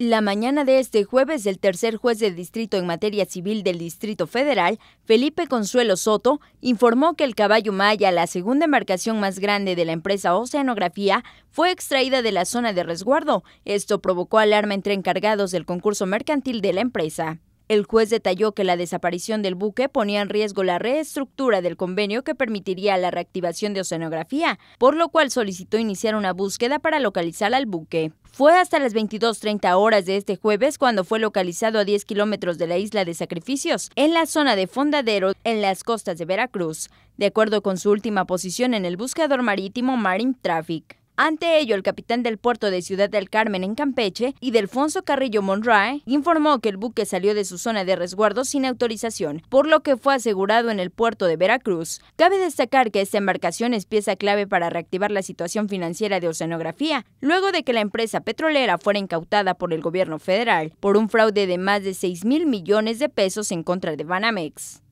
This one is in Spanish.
La mañana de este jueves, el tercer juez de distrito en materia civil del Distrito Federal, Felipe Consuelo Soto, informó que el caballo Maya, la segunda embarcación más grande de la empresa Oceanografía, fue extraída de la zona de resguardo. Esto provocó alarma entre encargados del concurso mercantil de la empresa. El juez detalló que la desaparición del buque ponía en riesgo la reestructura del convenio que permitiría la reactivación de oceanografía, por lo cual solicitó iniciar una búsqueda para localizar al buque. Fue hasta las 22.30 horas de este jueves cuando fue localizado a 10 kilómetros de la isla de Sacrificios, en la zona de Fondadero, en las costas de Veracruz, de acuerdo con su última posición en el buscador marítimo Marine Traffic. Ante ello, el capitán del puerto de Ciudad del Carmen en Campeche, y Delfonso Carrillo Monrae, informó que el buque salió de su zona de resguardo sin autorización, por lo que fue asegurado en el puerto de Veracruz. Cabe destacar que esta embarcación es pieza clave para reactivar la situación financiera de Oceanografía, luego de que la empresa petrolera fuera incautada por el gobierno federal por un fraude de más de 6 mil millones de pesos en contra de Banamex.